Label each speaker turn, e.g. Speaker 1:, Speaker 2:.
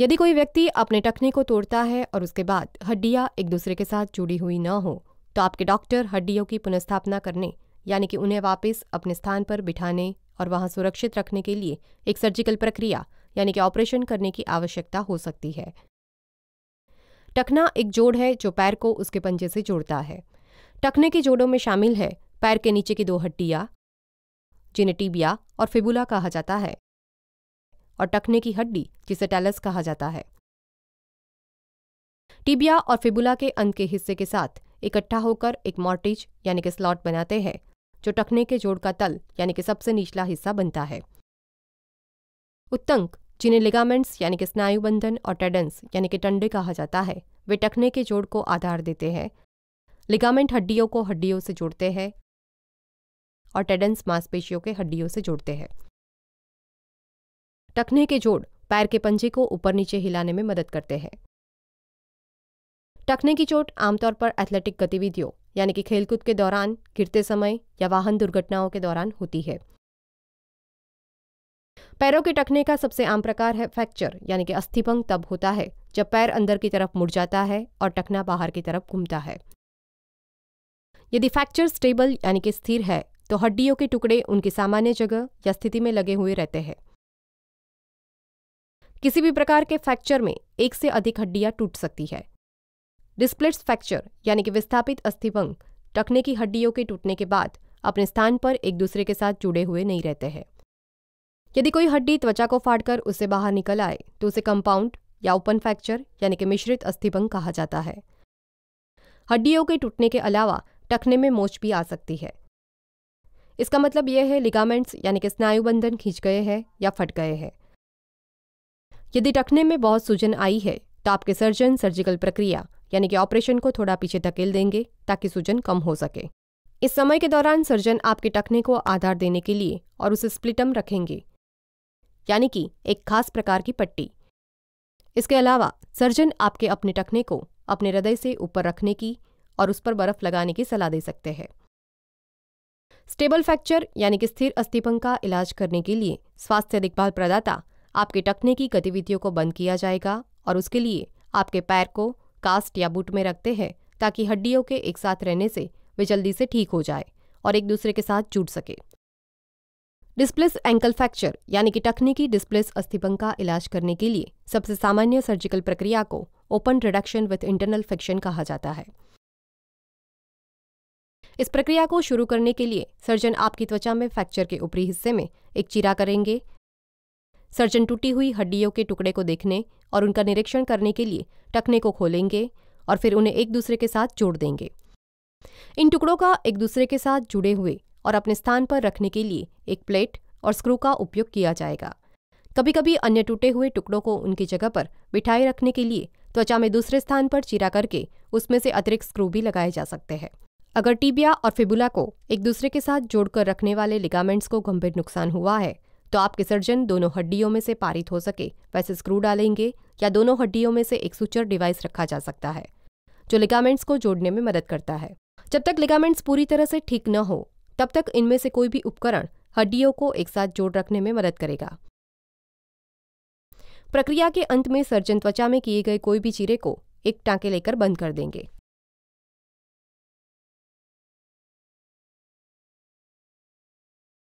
Speaker 1: यदि कोई व्यक्ति अपने टखने को तोड़ता है और उसके बाद हड्डियाँ एक दूसरे के साथ जुड़ी हुई न हो तो आपके डॉक्टर हड्डियों की पुनर्स्थापना करने यानी कि उन्हें वापस अपने स्थान पर बिठाने और वहां सुरक्षित रखने के लिए एक सर्जिकल प्रक्रिया यानी कि ऑपरेशन करने की आवश्यकता हो सकती है टखना एक जोड़ है जो पैर को उसके पंजे से जोड़ता है टखने के जोड़ों में शामिल है पैर के नीचे की दो हड्डियां जिन्हें टीबिया और फिबुला कहा जाता है और टखने की हड्डी जिसे टैलस कहा जाता है टिबिया और फिबुला के अंत के हिस्से के साथ इकट्ठा होकर एक मॉर्टिज यानी कि स्लॉट बनाते हैं जो टखने के जोड़ का तल यानी कि सबसे निचला हिस्सा बनता है उत्तंक जिन्हें लिगामेंट्स यानी कि स्नायुबंधन और टेडन्स यानी कि टंडे कहा जाता है वे टखने के जोड़ को आधार देते हैं लिगामेंट हड्डियों को हड्डियों से जोड़ते हैं और टेडेंस मांसपेशियों के हड्डियों से जोड़ते हैं टखने के जोड़ पैर के पंजे को ऊपर नीचे हिलाने में मदद करते हैं टखने की चोट आमतौर पर एथलेटिक गतिविधियों यानी कि खेलकूद के दौरान गिरते समय या वाहन दुर्घटनाओं के दौरान होती है पैरों के टकने का सबसे आम प्रकार है फ्रैक्चर यानी कि अस्थिभंग तब होता है जब पैर अंदर की तरफ मुड़ जाता है और टकना बाहर की तरफ घूमता है यदि फ्रैक्चर स्टेबल यानी कि स्थिर है तो हड्डियों के टुकड़े उनकी सामान्य जगह या स्थिति में लगे हुए रहते हैं किसी भी प्रकार के फ्रैक्चर में एक से अधिक हड्डियां टूट सकती है डिस्प्लेट्स फ्रैक्चर यानी कि विस्थापित अस्थिभंग टखने की हड्डियों के टूटने के बाद अपने स्थान पर एक दूसरे के साथ जुड़े हुए नहीं रहते हैं यदि कोई हड्डी त्वचा को फाड़कर उससे बाहर निकल आए तो उसे कंपाउंड या ओपन फ्रैक्चर यानी कि मिश्रित अस्थिभंग कहा जाता है हड्डियों के टूटने के अलावा टखने में मोच भी आ सकती है इसका मतलब यह है लिगामेंट्स यानी कि स्नायुबंधन खींच गए हैं या फट गए हैं यदि टखने में बहुत सूजन आई है तो आपके सर्जन सर्जिकल प्रक्रिया यानी कि ऑपरेशन को थोड़ा पीछे धकेल देंगे ताकि सूजन कम हो सके इस समय के दौरान सर्जन आपके टखने को आधार देने के लिए और उसे स्प्लिटम रखेंगे यानी कि एक खास प्रकार की पट्टी इसके अलावा सर्जन आपके अपने टखने को अपने हृदय से ऊपर रखने की और उस पर बर्फ लगाने की सलाह दे सकते हैं स्टेबल फ्रैक्चर यानी कि स्थिर अस्थिपंग का इलाज करने के लिए स्वास्थ्य देखभाल प्रदाता आपके टकने की गतिविधियों को बंद किया जाएगा और उसके लिए आपके पैर को कास्ट या बूट में रखते हैं ताकि हड्डियों के एक साथ रहने से वे जल्दी से ठीक हो जाए और एक दूसरे के साथ जुड़ सके डिस्प्लेस एंकल फ्रैक्चर यानी कि टखने की डिस्प्लेस अस्थिभंग का इलाज करने के लिए सबसे सामान्य सर्जिकल प्रक्रिया को open reduction with internal friction कहा जाता है इस प्रक्रिया को शुरू करने के लिए सर्जन आपकी त्वचा में फ्रैक्चर के ऊपरी हिस्से में एक चीरा करेंगे सर्जन टूटी हुई हड्डियों के टुकड़े को देखने और उनका निरीक्षण करने के लिए टखने को खोलेंगे और फिर उन्हें एक दूसरे के साथ जोड़ देंगे इन टुकड़ों का एक दूसरे के साथ जुड़े हुए और अपने स्थान पर रखने के लिए एक प्लेट और स्क्रू का उपयोग किया जाएगा कभी कभी अन्य टूटे हुए टुकड़ों को उनकी जगह पर बिठाए रखने के लिए त्वचा में दूसरे स्थान पर चीरा करके उसमें से अतिरिक्त स्क्रू भी लगाए जा सकते हैं अगर टीबिया और फिबुला को एक दूसरे के साथ जोड़कर रखने वाले लिगामेंट्स को गंभीर नुकसान हुआ है तो आपके सर्जन दोनों हड्डियों में से पारित हो सके वैसे स्क्रू डालेंगे या दोनों हड्डियों में से एक सुचर डिवाइस रखा जा सकता है जो लिगामेंट्स को जोड़ने में मदद करता है जब तक लिगामेंट्स पूरी तरह से ठीक न हो तब तक इनमें से कोई भी उपकरण हड्डियों को एक साथ जोड़ रखने में मदद करेगा प्रक्रिया के अंत में सर्जन त्वचा में किए गए कोई भी चीरे को एक टांके लेकर बंद कर देंगे